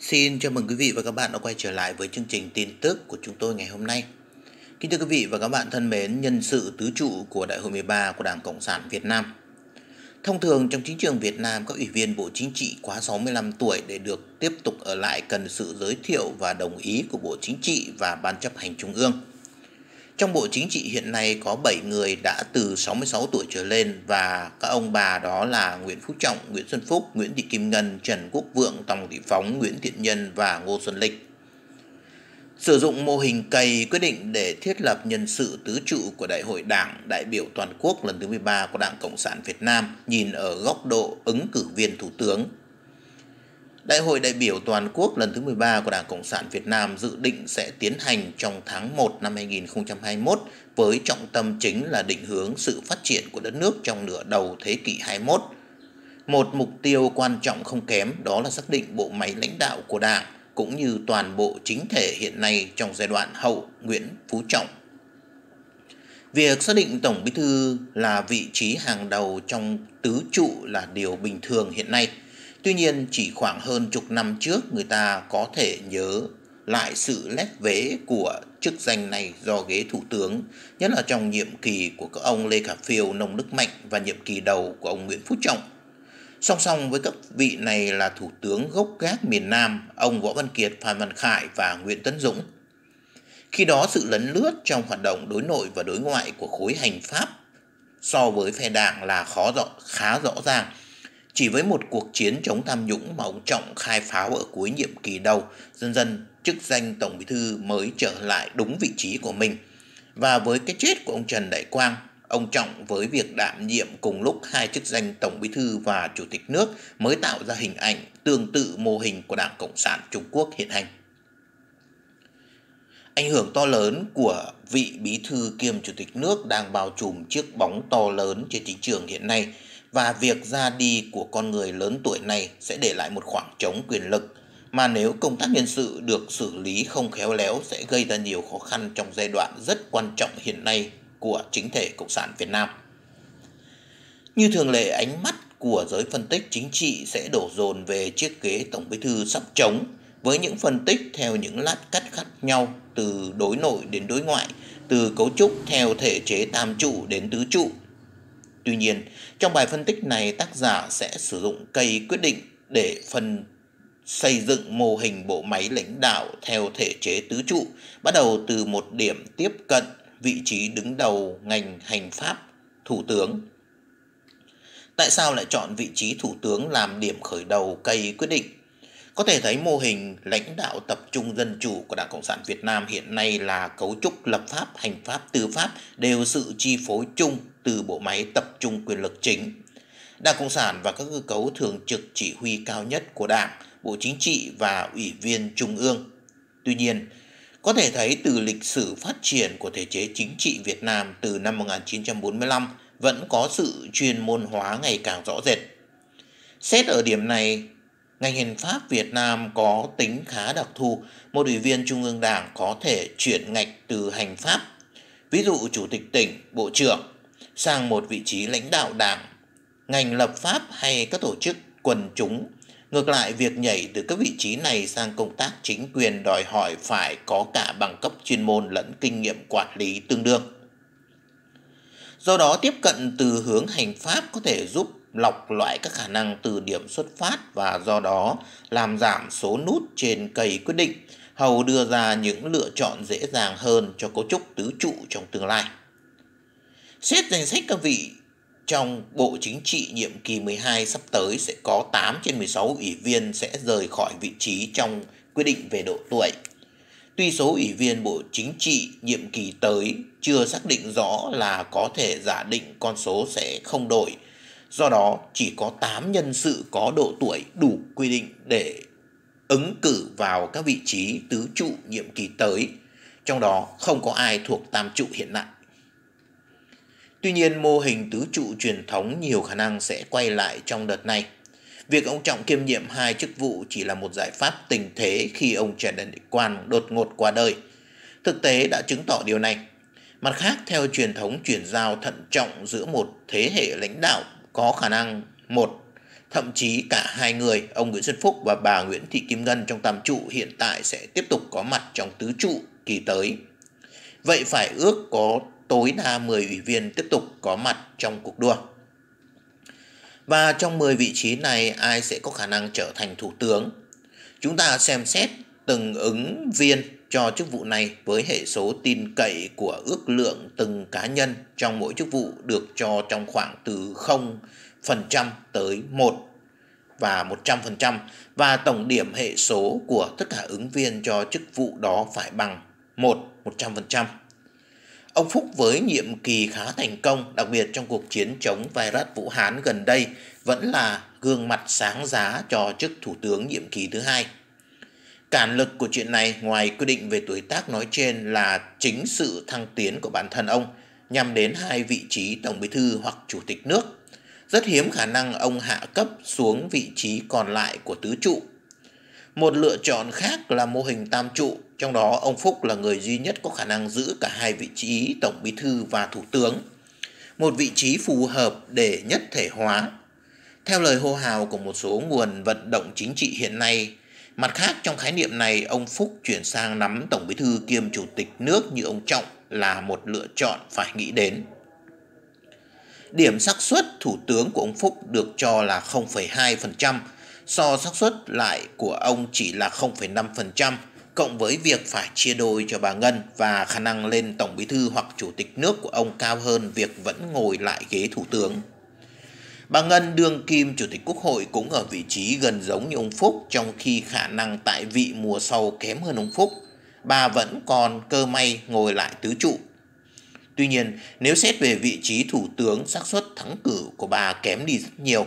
Xin chào mừng quý vị và các bạn đã quay trở lại với chương trình tin tức của chúng tôi ngày hôm nay. Kính thưa quý vị và các bạn thân mến, nhân sự tứ trụ của Đại hội 13 của Đảng Cộng sản Việt Nam. Thông thường trong chính trường Việt Nam, các ủy viên Bộ Chính trị quá 65 tuổi để được tiếp tục ở lại cần sự giới thiệu và đồng ý của Bộ Chính trị và Ban chấp hành Trung ương. Trong Bộ Chính trị hiện nay có 7 người đã từ 66 tuổi trở lên và các ông bà đó là Nguyễn Phú Trọng, Nguyễn Xuân Phúc, Nguyễn Thị Kim Ngân, Trần Quốc Vượng, Tòng Thị Phóng, Nguyễn Thiện Nhân và Ngô Xuân Lịch. Sử dụng mô hình cày quyết định để thiết lập nhân sự tứ trụ của Đại hội Đảng đại biểu toàn quốc lần thứ 13 của Đảng Cộng sản Việt Nam nhìn ở góc độ ứng cử viên Thủ tướng Đại hội đại biểu toàn quốc lần thứ 13 của Đảng Cộng sản Việt Nam dự định sẽ tiến hành trong tháng 1 năm 2021 với trọng tâm chính là định hướng sự phát triển của đất nước trong nửa đầu thế kỷ 21. Một mục tiêu quan trọng không kém đó là xác định bộ máy lãnh đạo của Đảng cũng như toàn bộ chính thể hiện nay trong giai đoạn hậu Nguyễn Phú Trọng. Việc xác định Tổng Bí thư là vị trí hàng đầu trong tứ trụ là điều bình thường hiện nay – Tuy nhiên chỉ khoảng hơn chục năm trước người ta có thể nhớ lại sự lép vế của chức danh này do ghế thủ tướng, nhất là trong nhiệm kỳ của các ông Lê Khả Phiêu, Nông Đức Mạnh và nhiệm kỳ đầu của ông Nguyễn Phú Trọng. Song song với các vị này là thủ tướng gốc gác miền Nam, ông Võ Văn Kiệt, Phan Văn Khải và Nguyễn Tấn Dũng. Khi đó sự lấn lướt trong hoạt động đối nội và đối ngoại của khối hành pháp so với phe đảng là khó rõ, khá rõ ràng chỉ với một cuộc chiến chống tham nhũng mà ông Trọng khai pháo ở cuối nhiệm kỳ đầu, dần dần chức danh Tổng Bí Thư mới trở lại đúng vị trí của mình. Và với cái chết của ông Trần Đại Quang, ông Trọng với việc đảm nhiệm cùng lúc hai chức danh Tổng Bí Thư và Chủ tịch nước mới tạo ra hình ảnh tương tự mô hình của Đảng Cộng sản Trung Quốc hiện hành. Ảnh hưởng to lớn của vị bí thư kiêm chủ tịch nước đang bao trùm chiếc bóng to lớn trên chính trường hiện nay và việc ra đi của con người lớn tuổi này sẽ để lại một khoảng trống quyền lực mà nếu công tác nhân sự được xử lý không khéo léo sẽ gây ra nhiều khó khăn trong giai đoạn rất quan trọng hiện nay của chính thể Cộng sản Việt Nam. Như thường lệ, ánh mắt của giới phân tích chính trị sẽ đổ dồn về chiếc ghế Tổng Bí thư sắp trống với những phân tích theo những lát cắt khác nhau từ đối nội đến đối ngoại, từ cấu trúc theo thể chế tam trụ đến tứ trụ Tuy nhiên, trong bài phân tích này tác giả sẽ sử dụng cây quyết định để phần xây dựng mô hình bộ máy lãnh đạo theo thể chế tứ trụ, bắt đầu từ một điểm tiếp cận vị trí đứng đầu ngành hành pháp, thủ tướng. Tại sao lại chọn vị trí thủ tướng làm điểm khởi đầu cây quyết định? Có thể thấy mô hình lãnh đạo tập trung dân chủ của Đảng Cộng sản Việt Nam hiện nay là cấu trúc lập pháp, hành pháp, tư pháp đều sự chi phối chung từ bộ máy tập trung quyền lực chính. Đảng Cộng sản và các cơ cấu thường trực chỉ huy cao nhất của Đảng, Bộ Chính trị và Ủy viên Trung ương. Tuy nhiên, có thể thấy từ lịch sử phát triển của thể chế chính trị Việt Nam từ năm 1945 vẫn có sự chuyên môn hóa ngày càng rõ rệt. Xét ở điểm này, Ngành Hiến pháp Việt Nam có tính khá đặc thù, một ủy viên Trung ương Đảng có thể chuyển ngạch từ hành pháp, ví dụ Chủ tịch tỉnh, Bộ trưởng, sang một vị trí lãnh đạo đảng, ngành lập pháp hay các tổ chức quần chúng. Ngược lại, việc nhảy từ các vị trí này sang công tác chính quyền đòi hỏi phải có cả bằng cấp chuyên môn lẫn kinh nghiệm quản lý tương đương. Do đó, tiếp cận từ hướng hành pháp có thể giúp lọc loại các khả năng từ điểm xuất phát và do đó làm giảm số nút trên cây quyết định. Hầu đưa ra những lựa chọn dễ dàng hơn cho cấu trúc tứ trụ trong tương lai. Xét danh sách các vị trong Bộ Chính trị nhiệm kỳ 12 sắp tới sẽ có 8 trên 16 ủy viên sẽ rời khỏi vị trí trong quyết định về độ tuổi. Tuy số ủy viên Bộ Chính trị nhiệm kỳ tới chưa xác định rõ là có thể giả định con số sẽ không đổi Do đó, chỉ có 8 nhân sự có độ tuổi đủ quy định để ứng cử vào các vị trí tứ trụ nhiệm kỳ tới, trong đó không có ai thuộc tam trụ hiện nay. Tuy nhiên, mô hình tứ trụ truyền thống nhiều khả năng sẽ quay lại trong đợt này. Việc ông Trọng kiêm nhiệm hai chức vụ chỉ là một giải pháp tình thế khi ông Trần đại Định Quan đột ngột qua đời. Thực tế đã chứng tỏ điều này. Mặt khác, theo truyền thống chuyển giao thận trọng giữa một thế hệ lãnh đạo có khả năng một thậm chí cả hai người, ông Nguyễn Xuân Phúc và bà Nguyễn Thị Kim Ngân trong tam trụ hiện tại sẽ tiếp tục có mặt trong tứ trụ kỳ tới. Vậy phải ước có tối đa 10 ủy viên tiếp tục có mặt trong cuộc đua. Và trong 10 vị trí này ai sẽ có khả năng trở thành thủ tướng? Chúng ta xem xét từng ứng viên cho chức vụ này với hệ số tin cậy của ước lượng từng cá nhân trong mỗi chức vụ được cho trong khoảng từ 0% tới 1 và 100% và tổng điểm hệ số của tất cả ứng viên cho chức vụ đó phải bằng 1 100%. Ông Phúc với nhiệm kỳ khá thành công, đặc biệt trong cuộc chiến chống virus Vũ Hán gần đây, vẫn là gương mặt sáng giá cho chức thủ tướng nhiệm kỳ thứ hai. Cản lực của chuyện này ngoài quy định về tuổi tác nói trên là chính sự thăng tiến của bản thân ông nhằm đến hai vị trí Tổng Bí Thư hoặc Chủ tịch nước. Rất hiếm khả năng ông hạ cấp xuống vị trí còn lại của tứ trụ. Một lựa chọn khác là mô hình tam trụ, trong đó ông Phúc là người duy nhất có khả năng giữ cả hai vị trí Tổng Bí Thư và Thủ tướng. Một vị trí phù hợp để nhất thể hóa. Theo lời hô hào của một số nguồn vận động chính trị hiện nay, Mặt khác, trong khái niệm này, ông Phúc chuyển sang nắm Tổng Bí thư kiêm Chủ tịch nước như ông Trọng là một lựa chọn phải nghĩ đến. Điểm xác suất thủ tướng của ông Phúc được cho là 0,2%, so xác suất lại của ông chỉ là 0,5%, cộng với việc phải chia đôi cho bà Ngân và khả năng lên Tổng Bí thư hoặc Chủ tịch nước của ông cao hơn việc vẫn ngồi lại ghế thủ tướng. Bà Ngân đương kim Chủ tịch Quốc hội cũng ở vị trí gần giống như ông Phúc trong khi khả năng tại vị mùa sau kém hơn ông Phúc. Bà vẫn còn cơ may ngồi lại tứ trụ. Tuy nhiên, nếu xét về vị trí thủ tướng, xác suất thắng cử của bà kém đi rất nhiều.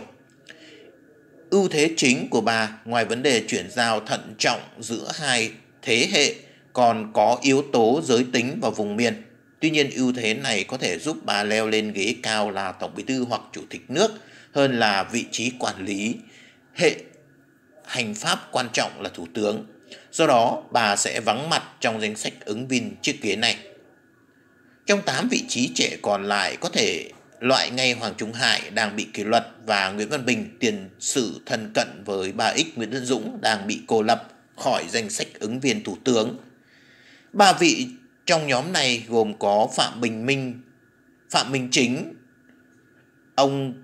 Ưu thế chính của bà ngoài vấn đề chuyển giao thận trọng giữa hai thế hệ còn có yếu tố giới tính và vùng miền. Tuy nhiên ưu thế này có thể giúp bà leo lên ghế cao là Tổng Bí thư hoặc Chủ tịch nước hơn là vị trí quản lý hệ hành pháp quan trọng là Thủ tướng. Do đó, bà sẽ vắng mặt trong danh sách ứng viên chiếc ghế này. Trong 8 vị trí trẻ còn lại có thể loại ngay Hoàng Trung Hải đang bị kỷ luật và Nguyễn Văn Bình tiền sử thân cận với bà X Nguyễn Văn Dũng đang bị cô lập khỏi danh sách ứng viên Thủ tướng. Ba vị trong nhóm này gồm có Phạm Bình Minh, Phạm Minh Chính, ông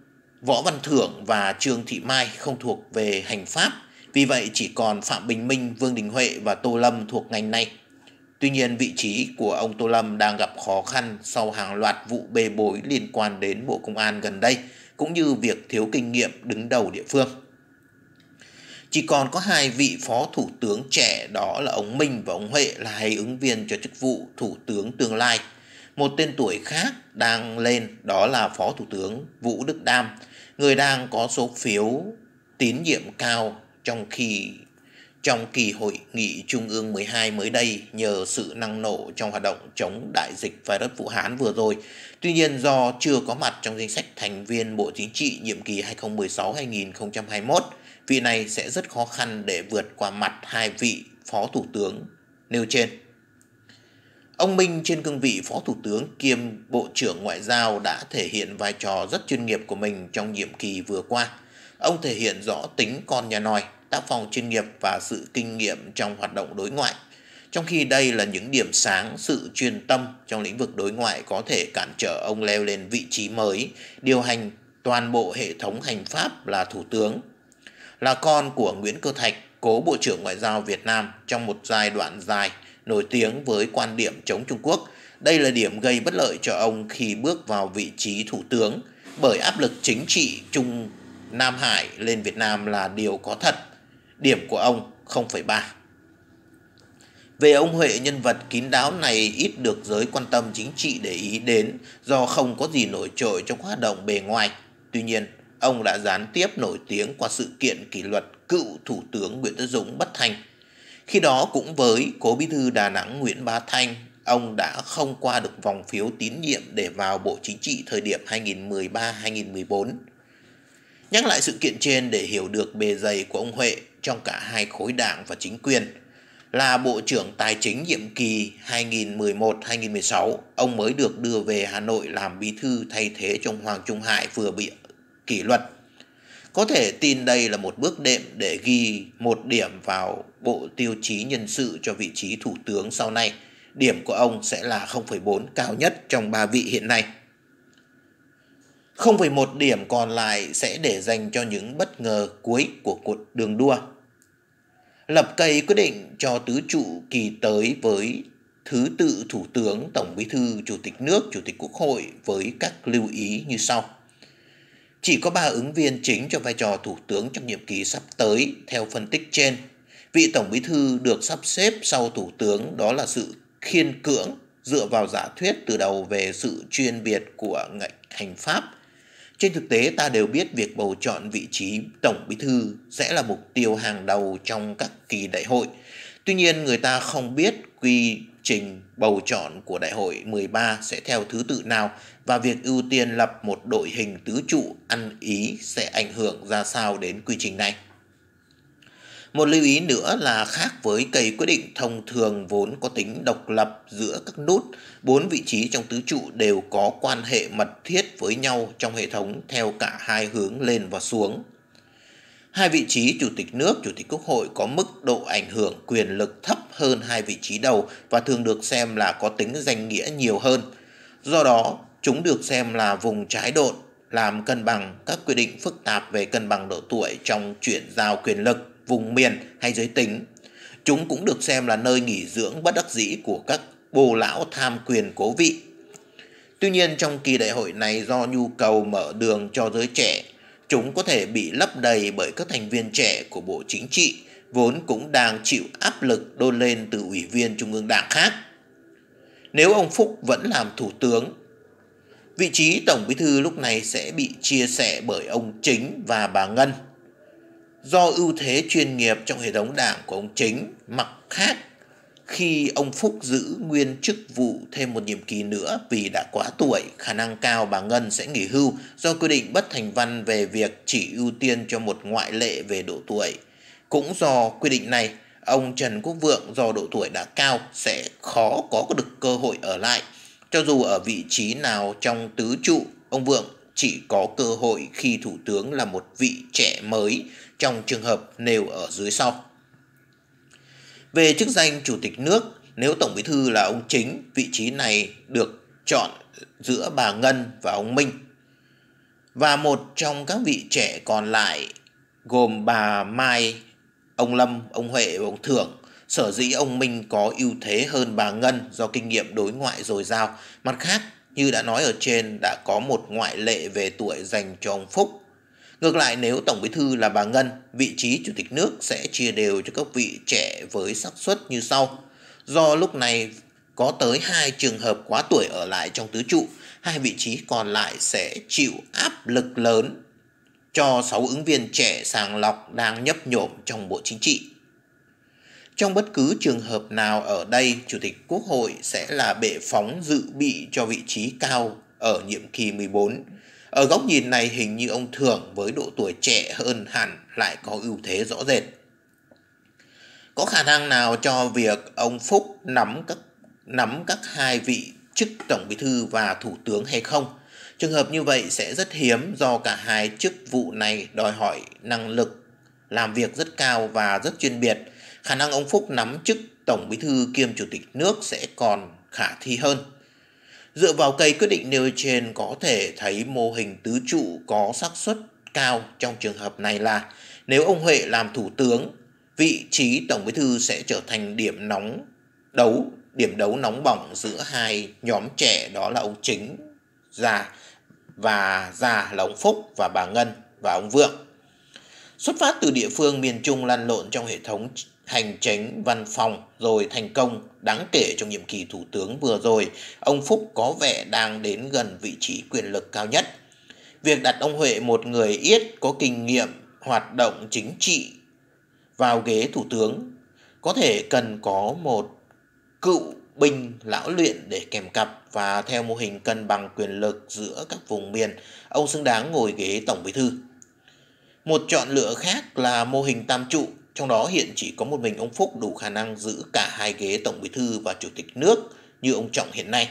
Võ Văn Thưởng và Trương Thị Mai không thuộc về hành pháp, vì vậy chỉ còn Phạm Bình Minh, Vương Đình Huệ và Tô Lâm thuộc ngành này. Tuy nhiên vị trí của ông Tô Lâm đang gặp khó khăn sau hàng loạt vụ bê bối liên quan đến Bộ Công an gần đây, cũng như việc thiếu kinh nghiệm đứng đầu địa phương. Chỉ còn có hai vị phó thủ tướng trẻ đó là ông Minh và ông Huệ là hai ứng viên cho chức vụ thủ tướng tương lai một tên tuổi khác đang lên đó là Phó Thủ tướng Vũ Đức Đam, người đang có số phiếu tín nhiệm cao trong khi trong kỳ hội nghị Trung ương 12 mới đây nhờ sự năng nổ trong hoạt động chống đại dịch virus Vũ Hán vừa rồi. Tuy nhiên do chưa có mặt trong danh sách thành viên Bộ Chính trị nhiệm kỳ 2016-2021, vị này sẽ rất khó khăn để vượt qua mặt hai vị Phó Thủ tướng nêu trên. Ông Minh trên cương vị Phó Thủ tướng kiêm Bộ trưởng Ngoại giao đã thể hiện vai trò rất chuyên nghiệp của mình trong nhiệm kỳ vừa qua. Ông thể hiện rõ tính con nhà nòi, tác phong chuyên nghiệp và sự kinh nghiệm trong hoạt động đối ngoại. Trong khi đây là những điểm sáng, sự chuyên tâm trong lĩnh vực đối ngoại có thể cản trở ông leo lên vị trí mới, điều hành toàn bộ hệ thống hành pháp là Thủ tướng. Là con của Nguyễn Cơ Thạch, cố Bộ trưởng Ngoại giao Việt Nam trong một giai đoạn dài – nổi tiếng với quan điểm chống Trung Quốc. Đây là điểm gây bất lợi cho ông khi bước vào vị trí thủ tướng bởi áp lực chính trị Trung Nam Hải lên Việt Nam là điều có thật. Điểm của ông 0,3. Về ông Huệ, nhân vật kín đáo này ít được giới quan tâm chính trị để ý đến do không có gì nổi trội trong hoạt động bề ngoài. Tuy nhiên, ông đã gián tiếp nổi tiếng qua sự kiện kỷ luật cựu Thủ tướng Nguyễn Đức Dũng bất thành khi đó cũng với cố bí thư Đà Nẵng Nguyễn Bá Thanh, ông đã không qua được vòng phiếu tín nhiệm để vào Bộ Chính trị thời điểm 2013-2014. Nhắc lại sự kiện trên để hiểu được bề dày của ông Huệ trong cả hai khối đảng và chính quyền. Là Bộ trưởng Tài chính nhiệm kỳ 2011-2016, ông mới được đưa về Hà Nội làm bí thư thay thế trong Hoàng Trung Hải vừa bị kỷ luật có thể tin đây là một bước đệm để ghi một điểm vào bộ tiêu chí nhân sự cho vị trí thủ tướng sau này. Điểm của ông sẽ là 0,4 cao nhất trong ba vị hiện nay. 0,1 điểm còn lại sẽ để dành cho những bất ngờ cuối của cuộc đường đua. Lập cây quyết định cho tứ trụ kỳ tới với thứ tự Thủ tướng, Tổng Bí thư, Chủ tịch nước, Chủ tịch Quốc hội với các lưu ý như sau. Chỉ có ba ứng viên chính cho vai trò thủ tướng trong nhiệm kỳ sắp tới theo phân tích trên. Vị tổng bí thư được sắp xếp sau thủ tướng đó là sự khiên cưỡng dựa vào giả thuyết từ đầu về sự chuyên biệt của ngành hành pháp. Trên thực tế ta đều biết việc bầu chọn vị trí tổng bí thư sẽ là mục tiêu hàng đầu trong các kỳ đại hội. Tuy nhiên người ta không biết quy trình bầu chọn của đại hội 13 sẽ theo thứ tự nào và việc ưu tiên lập một đội hình tứ trụ ăn ý sẽ ảnh hưởng ra sao đến quy trình này. Một lưu ý nữa là khác với cây quyết định thông thường vốn có tính độc lập giữa các nút, bốn vị trí trong tứ trụ đều có quan hệ mật thiết với nhau trong hệ thống theo cả hai hướng lên và xuống. Hai vị trí Chủ tịch nước, Chủ tịch Quốc hội có mức độ ảnh hưởng quyền lực thấp hơn hai vị trí đầu và thường được xem là có tính danh nghĩa nhiều hơn. Do đó, chúng được xem là vùng trái độn, làm cân bằng các quy định phức tạp về cân bằng độ tuổi trong chuyển giao quyền lực, vùng miền hay giới tính. Chúng cũng được xem là nơi nghỉ dưỡng bất đắc dĩ của các bồ lão tham quyền cố vị. Tuy nhiên trong kỳ đại hội này do nhu cầu mở đường cho giới trẻ chúng có thể bị lấp đầy bởi các thành viên trẻ của Bộ Chính trị, vốn cũng đang chịu áp lực đôn lên từ ủy viên Trung ương Đảng khác. Nếu ông Phúc vẫn làm thủ tướng, vị trí Tổng Bí thư lúc này sẽ bị chia sẻ bởi ông Chính và bà Ngân. Do ưu thế chuyên nghiệp trong hệ thống đảng của ông Chính, mặc khác khi ông Phúc giữ nguyên chức vụ thêm một nhiệm kỳ nữa vì đã quá tuổi, khả năng cao bà Ngân sẽ nghỉ hưu do quy định bất thành văn về việc chỉ ưu tiên cho một ngoại lệ về độ tuổi. Cũng do quy định này, ông Trần Quốc Vượng do độ tuổi đã cao sẽ khó có được cơ hội ở lại. Cho dù ở vị trí nào trong tứ trụ, ông Vượng chỉ có cơ hội khi Thủ tướng là một vị trẻ mới trong trường hợp nêu ở dưới sau. Về chức danh Chủ tịch nước, nếu Tổng Bí Thư là ông Chính, vị trí này được chọn giữa bà Ngân và ông Minh. Và một trong các vị trẻ còn lại gồm bà Mai, ông Lâm, ông Huệ và ông Thưởng. Sở dĩ ông Minh có ưu thế hơn bà Ngân do kinh nghiệm đối ngoại dồi dào. Mặt khác, như đã nói ở trên, đã có một ngoại lệ về tuổi dành cho ông Phúc Ngược lại nếu Tổng Bí thư là bà Ngân, vị trí Chủ tịch nước sẽ chia đều cho các vị trẻ với xác suất như sau. Do lúc này có tới hai trường hợp quá tuổi ở lại trong tứ trụ, hai vị trí còn lại sẽ chịu áp lực lớn cho 6 ứng viên trẻ sàng lọc đang nhấp nhổm trong Bộ Chính trị. Trong bất cứ trường hợp nào ở đây, Chủ tịch Quốc hội sẽ là bệ phóng dự bị cho vị trí cao ở nhiệm kỳ 14. Ở góc nhìn này hình như ông Thường với độ tuổi trẻ hơn hẳn lại có ưu thế rõ rệt. Có khả năng nào cho việc ông Phúc nắm các nắm các hai vị chức Tổng Bí Thư và Thủ tướng hay không? Trường hợp như vậy sẽ rất hiếm do cả hai chức vụ này đòi hỏi năng lực làm việc rất cao và rất chuyên biệt. Khả năng ông Phúc nắm chức Tổng Bí Thư kiêm Chủ tịch nước sẽ còn khả thi hơn. Dựa vào cây quyết định nêu trên có thể thấy mô hình tứ trụ có xác suất cao trong trường hợp này là nếu ông Huệ làm thủ tướng, vị trí tổng bí thư sẽ trở thành điểm nóng đấu, điểm đấu nóng bỏng giữa hai nhóm trẻ đó là ông Chính già và già là ông Phúc và bà Ngân và ông Vượng. Xuất phát từ địa phương miền Trung lăn lộn trong hệ thống hành chính, văn phòng rồi thành công. Đáng kể trong nhiệm kỳ Thủ tướng vừa rồi, ông Phúc có vẻ đang đến gần vị trí quyền lực cao nhất. Việc đặt ông Huệ một người yết có kinh nghiệm hoạt động chính trị vào ghế Thủ tướng có thể cần có một cựu binh lão luyện để kèm cặp và theo mô hình cân bằng quyền lực giữa các vùng miền, ông xứng đáng ngồi ghế Tổng Bí Thư. Một chọn lựa khác là mô hình tam trụ trong đó hiện chỉ có một mình ông Phúc đủ khả năng giữ cả hai ghế Tổng Bí thư và Chủ tịch nước như ông Trọng hiện nay.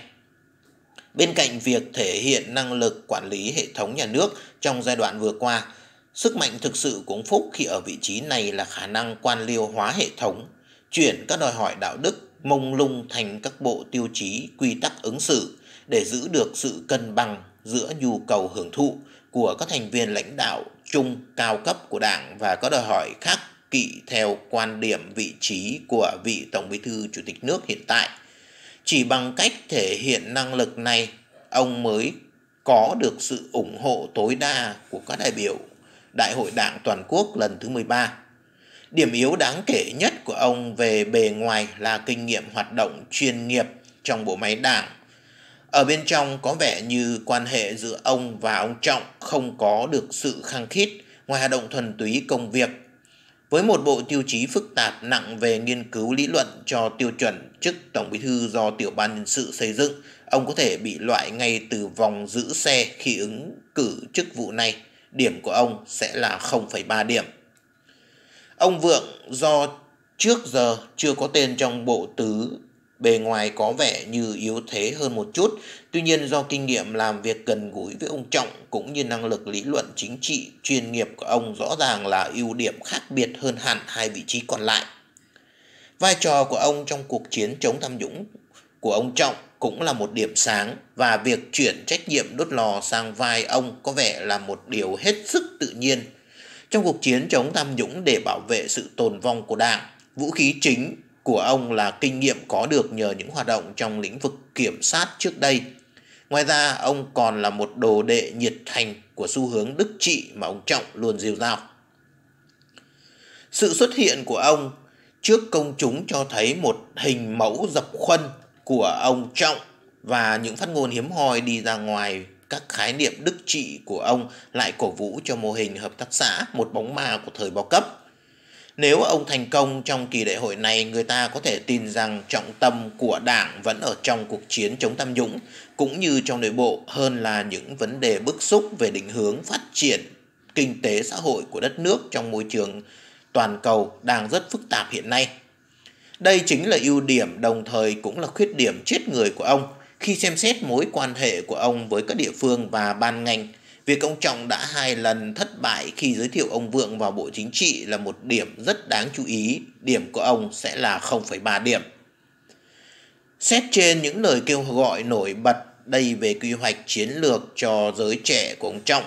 Bên cạnh việc thể hiện năng lực quản lý hệ thống nhà nước trong giai đoạn vừa qua, sức mạnh thực sự của ông Phúc khi ở vị trí này là khả năng quan liêu hóa hệ thống, chuyển các đòi hỏi đạo đức mông lung thành các bộ tiêu chí quy tắc ứng xử để giữ được sự cân bằng giữa nhu cầu hưởng thụ của các thành viên lãnh đạo chung cao cấp của đảng và các đòi hỏi khác kỵ theo quan điểm vị trí của vị Tổng bí thư Chủ tịch nước hiện tại. Chỉ bằng cách thể hiện năng lực này, ông mới có được sự ủng hộ tối đa của các đại biểu Đại hội Đảng Toàn quốc lần thứ 13. Điểm yếu đáng kể nhất của ông về bề ngoài là kinh nghiệm hoạt động chuyên nghiệp trong bộ máy đảng. Ở bên trong có vẻ như quan hệ giữa ông và ông Trọng không có được sự khăng khít ngoài hoạt động thuần túy công việc với một bộ tiêu chí phức tạp nặng về nghiên cứu lý luận cho tiêu chuẩn chức Tổng Bí thư do Tiểu ban Nhân sự xây dựng, ông có thể bị loại ngay từ vòng giữ xe khi ứng cử chức vụ này. Điểm của ông sẽ là 0,3 điểm. Ông Vượng do trước giờ chưa có tên trong bộ tứ bề ngoài có vẻ như yếu thế hơn một chút, tuy nhiên do kinh nghiệm làm việc gần gũi với ông Trọng cũng như năng lực lý luận chính trị chuyên nghiệp của ông rõ ràng là ưu điểm khác biệt hơn hẳn hai vị trí còn lại. Vai trò của ông trong cuộc chiến chống tham nhũng của ông Trọng cũng là một điểm sáng và việc chuyển trách nhiệm đốt lò sang vai ông có vẻ là một điều hết sức tự nhiên. Trong cuộc chiến chống tham nhũng để bảo vệ sự tồn vong của Đảng, vũ khí chính của ông là kinh nghiệm có được nhờ những hoạt động trong lĩnh vực kiểm sát trước đây. Ngoài ra, ông còn là một đồ đệ nhiệt thành của xu hướng đức trị mà ông Trọng luôn rêu rao. Sự xuất hiện của ông trước công chúng cho thấy một hình mẫu dập khuân của ông Trọng và những phát ngôn hiếm hoi đi ra ngoài các khái niệm đức trị của ông lại cổ vũ cho mô hình hợp tác xã một bóng ma của thời bao cấp nếu ông thành công trong kỳ đại hội này, người ta có thể tin rằng trọng tâm của đảng vẫn ở trong cuộc chiến chống tham nhũng, cũng như trong nội bộ hơn là những vấn đề bức xúc về định hướng phát triển kinh tế xã hội của đất nước trong môi trường toàn cầu đang rất phức tạp hiện nay. Đây chính là ưu điểm đồng thời cũng là khuyết điểm chết người của ông khi xem xét mối quan hệ của ông với các địa phương và ban ngành – Việc ông Trọng đã hai lần thất bại khi giới thiệu ông Vượng vào Bộ Chính trị là một điểm rất đáng chú ý, điểm của ông sẽ là 0,3 điểm. Xét trên những lời kêu gọi nổi bật đây về quy hoạch chiến lược cho giới trẻ của ông Trọng,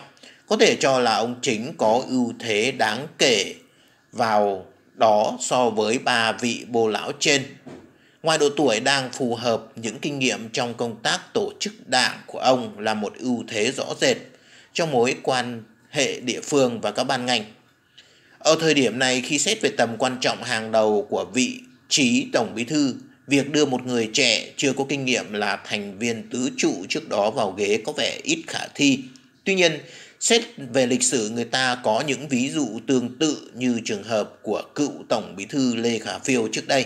có thể cho là ông chính có ưu thế đáng kể vào đó so với ba vị bồ lão trên. Ngoài độ tuổi đang phù hợp, những kinh nghiệm trong công tác tổ chức đảng của ông là một ưu thế rõ rệt trong mối quan hệ địa phương và các ban ngành. Ở thời điểm này khi xét về tầm quan trọng hàng đầu của vị trí Tổng Bí Thư, việc đưa một người trẻ chưa có kinh nghiệm là thành viên tứ trụ trước đó vào ghế có vẻ ít khả thi. Tuy nhiên, xét về lịch sử người ta có những ví dụ tương tự như trường hợp của cựu Tổng Bí Thư Lê Khả Phiêu trước đây.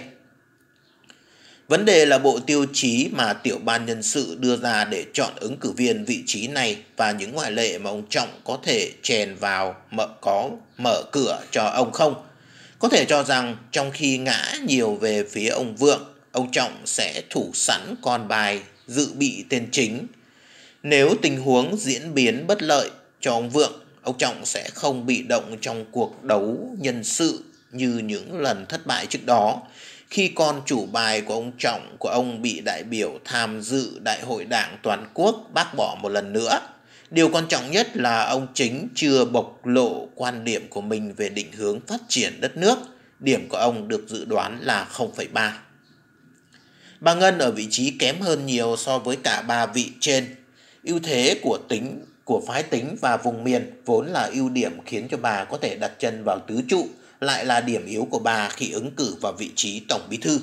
Vấn đề là bộ tiêu chí mà tiểu ban nhân sự đưa ra để chọn ứng cử viên vị trí này và những ngoại lệ mà ông Trọng có thể chèn vào mở có mở cửa cho ông không. Có thể cho rằng trong khi ngã nhiều về phía ông Vượng, ông Trọng sẽ thủ sẵn con bài dự bị tên chính. Nếu tình huống diễn biến bất lợi cho ông Vượng, ông Trọng sẽ không bị động trong cuộc đấu nhân sự như những lần thất bại trước đó khi con chủ bài của ông Trọng của ông bị đại biểu tham dự Đại hội Đảng Toàn quốc bác bỏ một lần nữa. Điều quan trọng nhất là ông chính chưa bộc lộ quan điểm của mình về định hướng phát triển đất nước. Điểm của ông được dự đoán là 0,3. Bà Ngân ở vị trí kém hơn nhiều so với cả ba vị trên. ưu thế của tính của phái tính và vùng miền vốn là ưu điểm khiến cho bà có thể đặt chân vào tứ trụ lại là điểm yếu của bà khi ứng cử vào vị trí Tổng Bí Thư.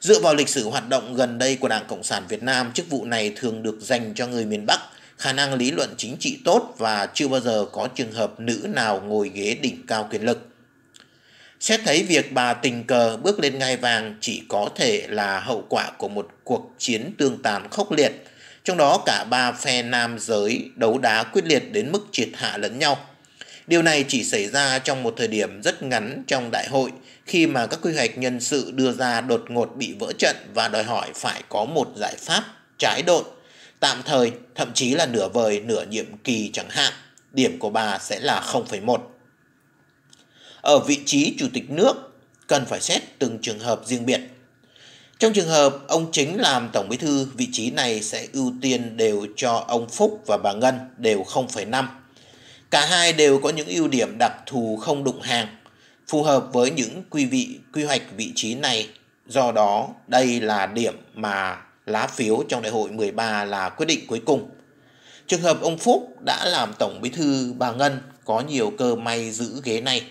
Dựa vào lịch sử hoạt động gần đây của Đảng Cộng sản Việt Nam, chức vụ này thường được dành cho người miền Bắc, khả năng lý luận chính trị tốt và chưa bao giờ có trường hợp nữ nào ngồi ghế đỉnh cao quyền lực. Xét thấy việc bà tình cờ bước lên ngai vàng chỉ có thể là hậu quả của một cuộc chiến tương tàn khốc liệt, trong đó cả ba phe nam giới đấu đá quyết liệt đến mức triệt hạ lẫn nhau. Điều này chỉ xảy ra trong một thời điểm rất ngắn trong đại hội khi mà các quy hoạch nhân sự đưa ra đột ngột bị vỡ trận và đòi hỏi phải có một giải pháp trái độn, tạm thời, thậm chí là nửa vời nửa nhiệm kỳ chẳng hạn. Điểm của bà sẽ là 0,1. Ở vị trí chủ tịch nước cần phải xét từng trường hợp riêng biệt. Trong trường hợp ông chính làm tổng bí thư, vị trí này sẽ ưu tiên đều cho ông Phúc và bà Ngân đều 0,5 Cả hai đều có những ưu điểm đặc thù không đụng hàng, phù hợp với những quy vị quy hoạch vị trí này. Do đó, đây là điểm mà lá phiếu trong đại hội 13 là quyết định cuối cùng. Trường hợp ông Phúc đã làm Tổng Bí thư bà Ngân có nhiều cơ may giữ ghế này.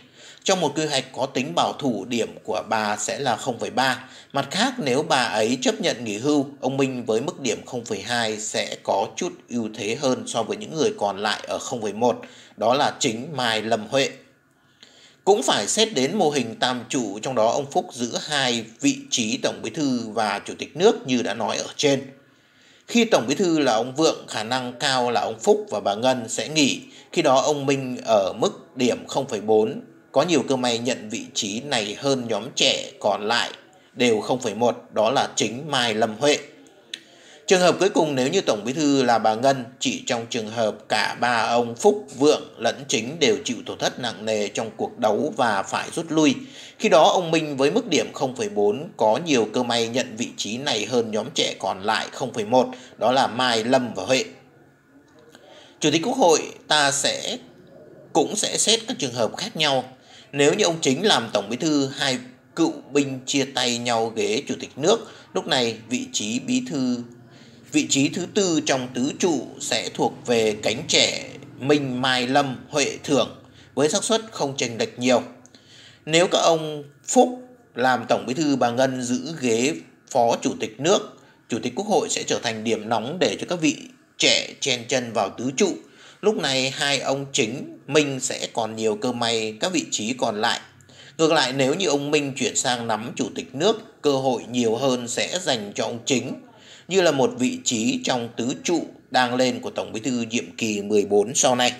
Trong một quy hoạch có tính bảo thủ điểm của bà sẽ là 0,3. Mặt khác, nếu bà ấy chấp nhận nghỉ hưu, ông Minh với mức điểm 0,2 sẽ có chút ưu thế hơn so với những người còn lại ở 0,1, đó là chính Mai Lâm Huệ. Cũng phải xét đến mô hình tam trụ trong đó ông Phúc giữ hai vị trí Tổng Bí Thư và Chủ tịch nước như đã nói ở trên. Khi Tổng Bí Thư là ông Vượng, khả năng cao là ông Phúc và bà Ngân sẽ nghỉ, khi đó ông Minh ở mức điểm 0,4 có nhiều cơ may nhận vị trí này hơn nhóm trẻ còn lại đều 0,1 đó là chính Mai Lâm Huệ. Trường hợp cuối cùng nếu như Tổng Bí Thư là bà Ngân, chỉ trong trường hợp cả ba ông Phúc, Vượng lẫn chính đều chịu tổn thất nặng nề trong cuộc đấu và phải rút lui. Khi đó ông Minh với mức điểm 0,4 có nhiều cơ may nhận vị trí này hơn nhóm trẻ còn lại 0,1 đó là Mai, Lâm và Huệ. Chủ tịch Quốc hội ta sẽ cũng sẽ xét các trường hợp khác nhau nếu như ông chính làm tổng bí thư, hai cựu binh chia tay nhau ghế chủ tịch nước, lúc này vị trí bí thư vị trí thứ tư trong tứ trụ sẽ thuộc về cánh trẻ Minh Mai Lâm Huệ Thường với xác suất không chênh lệch nhiều. Nếu các ông Phúc làm tổng bí thư bà Ngân giữ ghế phó chủ tịch nước, chủ tịch quốc hội sẽ trở thành điểm nóng để cho các vị trẻ chen chân vào tứ trụ Lúc này hai ông chính Minh sẽ còn nhiều cơ may các vị trí còn lại. Ngược lại nếu như ông Minh chuyển sang nắm chủ tịch nước, cơ hội nhiều hơn sẽ dành cho ông chính, như là một vị trí trong tứ trụ đang lên của Tổng Bí thư nhiệm kỳ 14 sau này.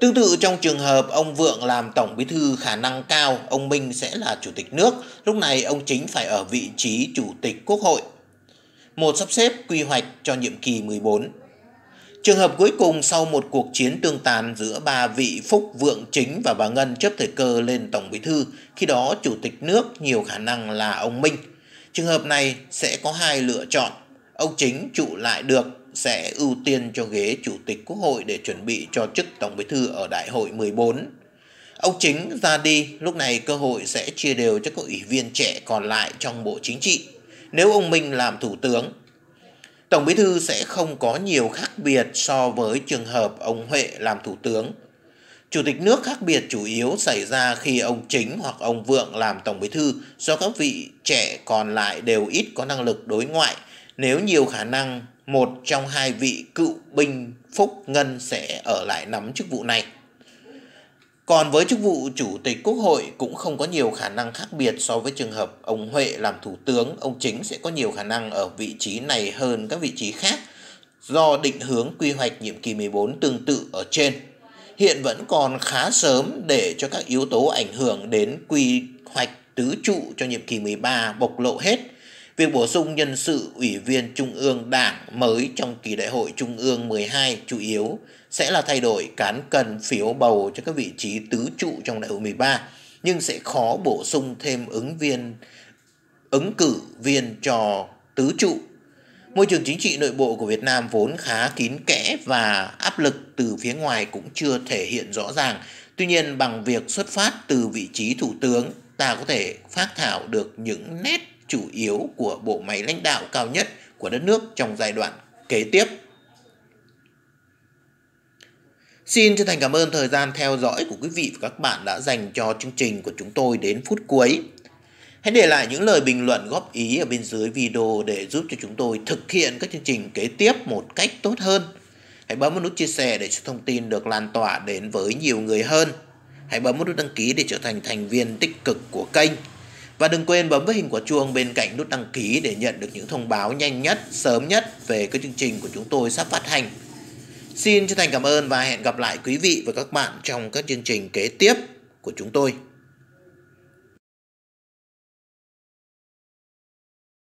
Tương tự trong trường hợp ông Vượng làm Tổng Bí thư khả năng cao, ông Minh sẽ là Chủ tịch nước, lúc này ông chính phải ở vị trí Chủ tịch Quốc hội. Một sắp xếp quy hoạch cho nhiệm kỳ 14. Trường hợp cuối cùng sau một cuộc chiến tương tàn giữa ba vị Phúc Vượng Chính và bà Ngân chấp thời cơ lên Tổng Bí Thư, khi đó Chủ tịch nước nhiều khả năng là ông Minh. Trường hợp này sẽ có hai lựa chọn. Ông Chính trụ lại được sẽ ưu tiên cho ghế Chủ tịch Quốc hội để chuẩn bị cho chức Tổng Bí Thư ở Đại hội 14. Ông Chính ra đi, lúc này cơ hội sẽ chia đều cho các ủy viên trẻ còn lại trong Bộ Chính trị. Nếu ông Minh làm Thủ tướng, Tổng Bí thư sẽ không có nhiều khác biệt so với trường hợp ông Huệ làm thủ tướng. Chủ tịch nước khác biệt chủ yếu xảy ra khi ông Chính hoặc ông Vượng làm Tổng Bí thư do các vị trẻ còn lại đều ít có năng lực đối ngoại. Nếu nhiều khả năng, một trong hai vị cựu binh Phúc Ngân sẽ ở lại nắm chức vụ này. Còn với chức vụ Chủ tịch Quốc hội cũng không có nhiều khả năng khác biệt so với trường hợp ông Huệ làm Thủ tướng, ông Chính sẽ có nhiều khả năng ở vị trí này hơn các vị trí khác do định hướng quy hoạch nhiệm kỳ 14 tương tự ở trên. Hiện vẫn còn khá sớm để cho các yếu tố ảnh hưởng đến quy hoạch tứ trụ cho nhiệm kỳ 13 bộc lộ hết Việc bổ sung nhân sự ủy viên Trung ương Đảng mới trong kỳ đại hội Trung ương 12 chủ yếu sẽ là thay đổi cán cân phiếu bầu cho các vị trí tứ trụ trong đại hội 13, nhưng sẽ khó bổ sung thêm ứng viên ứng cử viên cho tứ trụ. Môi trường chính trị nội bộ của Việt Nam vốn khá kín kẽ và áp lực từ phía ngoài cũng chưa thể hiện rõ ràng. Tuy nhiên bằng việc xuất phát từ vị trí thủ tướng, ta có thể phát thảo được những nét chủ yếu của bộ máy lãnh đạo cao nhất của đất nước trong giai đoạn kế tiếp. Xin chân thành cảm ơn thời gian theo dõi của quý vị và các bạn đã dành cho chương trình của chúng tôi đến phút cuối. Hãy để lại những lời bình luận góp ý ở bên dưới video để giúp cho chúng tôi thực hiện các chương trình kế tiếp một cách tốt hơn. Hãy bấm vào nút chia sẻ để cho thông tin được lan tỏa đến với nhiều người hơn. Hãy bấm vào nút đăng ký để trở thành thành viên tích cực của kênh. Và đừng quên bấm với hình quả chuông bên cạnh nút đăng ký để nhận được những thông báo nhanh nhất, sớm nhất về các chương trình của chúng tôi sắp phát hành. Xin chân thành cảm ơn và hẹn gặp lại quý vị và các bạn trong các chương trình kế tiếp của chúng tôi.